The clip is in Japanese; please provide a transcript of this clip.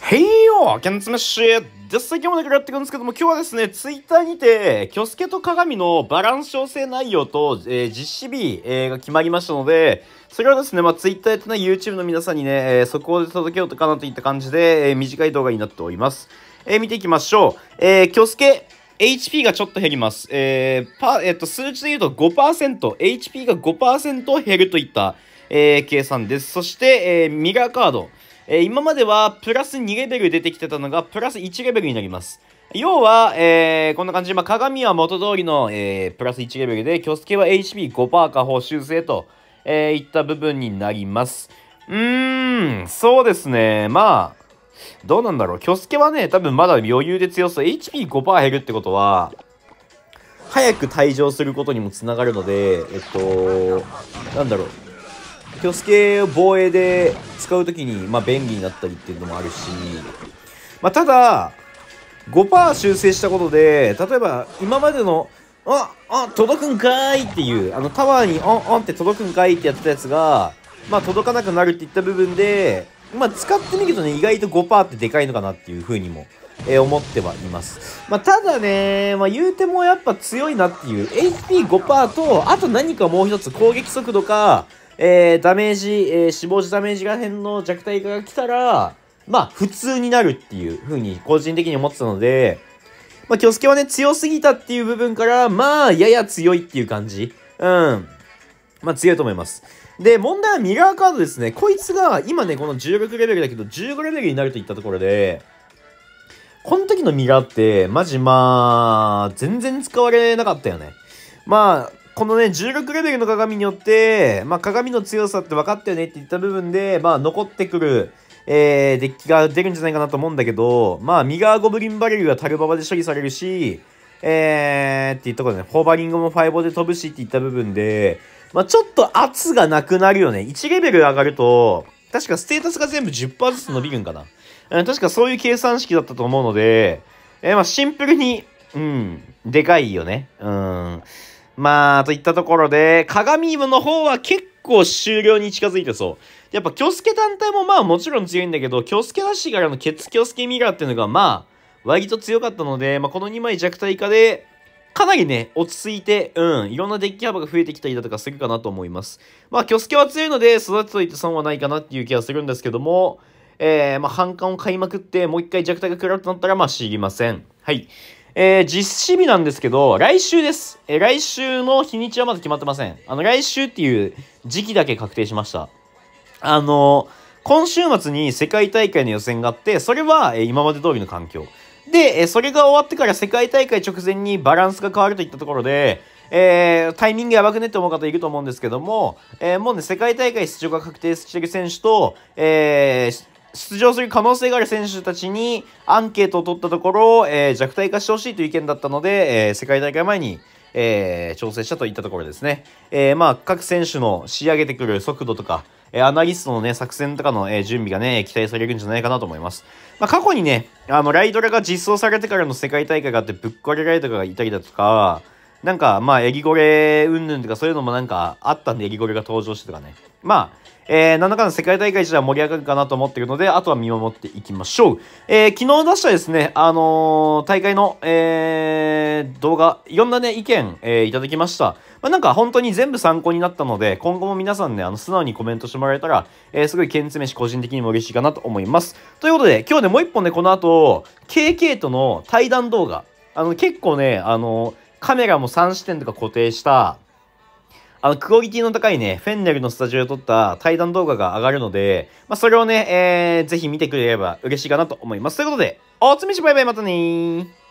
へいよキャンツメッシュ実際今日までからやっていくんですけども、今日はですね、ツイッターにて、キョスケと鏡のバランス調整内容と、えー、実施日、えー、が決まりましたので、それはですね、まあ、ツイッターやってない YouTube の皆さんにね、えー、速報で届けようかなといった感じで、えー、短い動画になっております。えー、見ていきましょう。えー、キョスケ、HP がちょっと減ります。えー、パ、えっ、と、数値で言うと5%、HP が5%減るといった、えー、計算です。そして、えー、ミラーカード。えー、今まではプラス2レベル出てきてたのが、プラス1レベルになります。要は、えー、こんな感じで、まあ、鏡は元通りの、えー、プラス1レベルで、スケは HP5% 下方修正と、えー、いった部分になります。うーん、そうですね。まあ、どうなんだろう。スケはね、多分まだ余裕で強そう。HP5% 減るってことは、早く退場することにもつながるので、えっと、なんだろう。キョを防衛で使う時に、まあ、便利になったりっていうのもあるし、まあ、ただ、5%修正したことで、例えば、今までの、あ、あ、届くんかいっていう、あの、タワーに、あ、あって届くんかいってやってたやつが、まあ、届かなくなるっていった部分で、まあ、使ってみるとね、意外と5%ってでかいのかなっていうふうにも、え思ってはいます。まあ、ただね、まあ、言うてもやっぱ強いなっていう、HP5% と、あと何かもう一つ攻撃速度か、えー、ダメージ、えー、死亡時ダメージら辺の弱体化が来たら、まあ、普通になるっていう風に個人的に思ってたので、まあ、キョスケはね、強すぎたっていう部分から、まあ、やや強いっていう感じ。うん。まあ、強いと思います。で、問題はミラーカードですね。こいつが、今ね、この16レベルだけど、15レベルになるといったところで、この時のミラーって、マジまあ、全然使われなかったよね。まあ、このね、16レベルの鏡によって、まあ、鏡の強さって分かったよねって言った部分で、まあ、残ってくる、えー、デッキが出るんじゃないかなと思うんだけど、まあ、ミガーゴブリンバレルがタルババで処理されるし、えー、って言ったことね、ホーバリングもファイボで飛ぶしって言った部分で、まあ、ちょっと圧がなくなるよね。1レベル上がると、確かステータスが全部10%ずつ伸びるんかな。確かそういう計算式だったと思うので、えー、まあ、シンプルに、うん、でかいよね。うん。まあ、といったところで、鏡部の方は結構終了に近づいてそう。やっぱ、京介単体もまあもちろん強いんだけど、京介らしいからのケツ京介ミラーっていうのがまあ、割と強かったので、まあ、この2枚弱体化で、かなりね、落ち着いて、うん、いろんなデッキ幅が増えてきたりだとかするかなと思います。まあ、京助は強いので、育てといて損はないかなっていう気がするんですけども、えー、まあ、反感を買いまくって、もう一回弱体が食らうとなったら、まあ、知りません。はい。えー、実施日なんですけど、来週です。えー、来週の日にちはまだ決まってません。あの、来週っていう時期だけ確定しました。あの今週末に世界大会の予選があって、それは、え今まで通りの環境。で、えそれが終わってから世界大会直前にバランスが変わるといったところで、えー、タイミングやばくねって思う方いると思うんですけども、えー、もうね、世界大会出場が確定してる選手と、えー、出場する可能性がある選手たちにアンケートを取ったところ、えー、弱体化してほしいという意見だったので、えー、世界大会前に、えー、調整したといったところですね。えまあ、各選手の仕上げてくる速度とか、えアナリストのね、作戦とかの、え準備がね、期待されるんじゃないかなと思います。まあ、過去にね、あの、ライドラが実装されてからの世界大会があって、ぶっ壊れライドがいたりだとか、なんか、まあ、エギゴレうんぬんとかそういうのもなんかあったんで、エギゴレが登場してとかね。まあ、えー、何らかの世界大会じゃ盛り上がるかなと思ってるので、あとは見守っていきましょう。えー、昨日出したですね、あのー、大会の、えー、動画、いろんなね、意見、えー、いただきました。まあ、なんか本当に全部参考になったので、今後も皆さんね、あの、素直にコメントしてもらえたら、えー、すごい剣詰めし、個人的にも嬉しいかなと思います。ということで、今日ね、もう一本ね、この後、KK との対談動画、あの、結構ね、あのーカメラも3視点とか固定した、あの、クオリティの高いね、フェンネルのスタジオで撮った対談動画が上がるので、まあ、それをね、えー、ぜひ見てくれれば嬉しいかなと思います。ということで、おつみしバイバイまたねー。